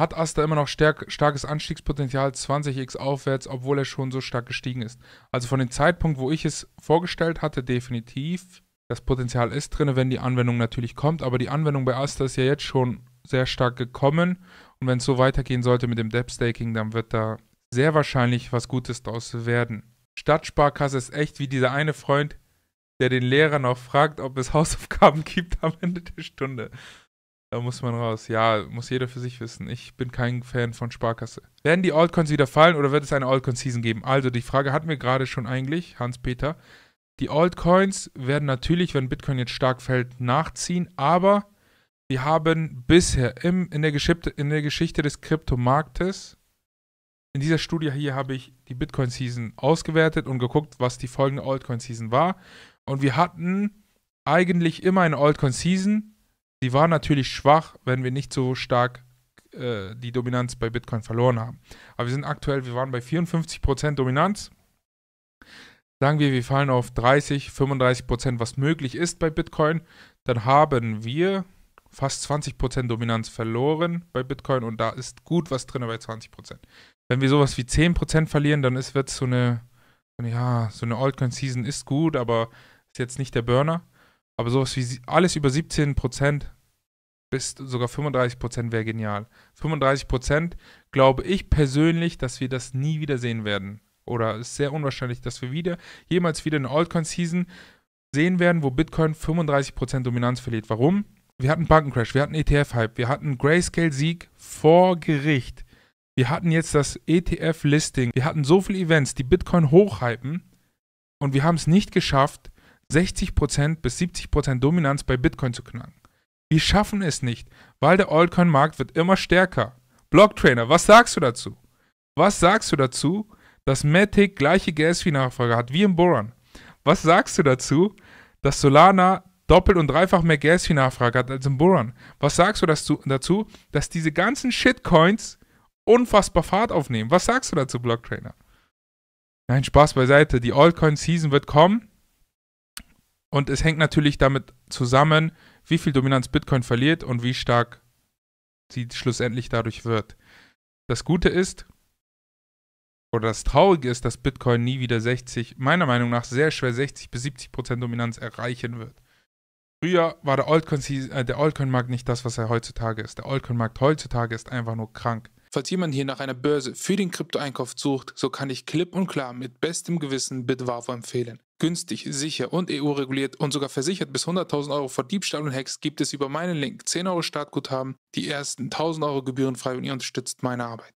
hat Asta immer noch stark, starkes Anstiegspotenzial 20x aufwärts, obwohl er schon so stark gestiegen ist. Also von dem Zeitpunkt, wo ich es vorgestellt hatte, definitiv. Das Potenzial ist drin, wenn die Anwendung natürlich kommt, aber die Anwendung bei Asta ist ja jetzt schon sehr stark gekommen. Und wenn es so weitergehen sollte mit dem Debt-Staking, dann wird da sehr wahrscheinlich was Gutes draus werden. Stadtsparkasse ist echt wie dieser eine Freund, der den Lehrer noch fragt, ob es Hausaufgaben gibt am Ende der Stunde. Da muss man raus. Ja, muss jeder für sich wissen. Ich bin kein Fan von Sparkasse. Werden die Altcoins wieder fallen oder wird es eine Altcoin-Season geben? Also, die Frage hatten wir gerade schon eigentlich, Hans-Peter. Die Altcoins werden natürlich, wenn Bitcoin jetzt stark fällt, nachziehen, aber wir haben bisher im, in, der Geschichte, in der Geschichte des Kryptomarktes, in dieser Studie hier habe ich die Bitcoin-Season ausgewertet und geguckt, was die folgende Altcoin-Season war. Und wir hatten eigentlich immer eine Altcoin-Season, die war natürlich schwach, wenn wir nicht so stark äh, die Dominanz bei Bitcoin verloren haben. Aber wir sind aktuell, wir waren bei 54% Dominanz. Sagen wir, wir fallen auf 30, 35%, was möglich ist bei Bitcoin, dann haben wir fast 20% Dominanz verloren bei Bitcoin und da ist gut was drin bei 20%. Wenn wir sowas wie 10% verlieren, dann wird es so eine, ja, so eine Altcoin-Season ist gut, aber ist jetzt nicht der Burner. Aber sowas wie alles über 17% Prozent bis sogar 35 Prozent wäre genial. 35 Prozent glaube ich persönlich, dass wir das nie wieder sehen werden. Oder es ist sehr unwahrscheinlich, dass wir wieder, jemals wieder eine Altcoin-Season sehen werden, wo Bitcoin 35% Prozent Dominanz verliert. Warum? Wir hatten Bankencrash, wir hatten ETF-Hype, wir hatten Grayscale-Sieg vor Gericht. Wir hatten jetzt das ETF-Listing. Wir hatten so viele Events, die Bitcoin hochhypen. Und wir haben es nicht geschafft, 60% bis 70% Dominanz bei Bitcoin zu knacken. Wir schaffen es nicht, weil der Altcoin-Markt wird immer stärker. Blocktrainer, was sagst du dazu? Was sagst du dazu, dass Matic gleiche Gas-Fee-Nachfrage hat wie im Boron? Was sagst du dazu, dass Solana doppelt und dreifach mehr Gas-Fee-Nachfrage hat als im Boron? Was sagst du dazu, dazu, dass diese ganzen Shitcoins unfassbar Fahrt aufnehmen? Was sagst du dazu, Blocktrainer? Nein, Spaß beiseite. Die Altcoin-Season wird kommen. Und es hängt natürlich damit zusammen, wie viel Dominanz Bitcoin verliert und wie stark sie schlussendlich dadurch wird. Das Gute ist, oder das Traurige ist, dass Bitcoin nie wieder 60, meiner Meinung nach sehr schwer 60 bis 70 Prozent Dominanz erreichen wird. Früher war äh, der Altcoin-Markt nicht das, was er heutzutage ist. Der Altcoin-Markt heutzutage ist einfach nur krank. Falls jemand hier nach einer Börse für den Kryptoeinkauf sucht, so kann ich klipp und klar mit bestem Gewissen Bitwavo empfehlen. Günstig, sicher und EU-reguliert und sogar versichert bis 100.000 Euro vor Diebstahl und Hacks gibt es über meinen Link 10 Euro Startguthaben, die ersten 1.000 Euro gebührenfrei und ihr unterstützt meine Arbeit.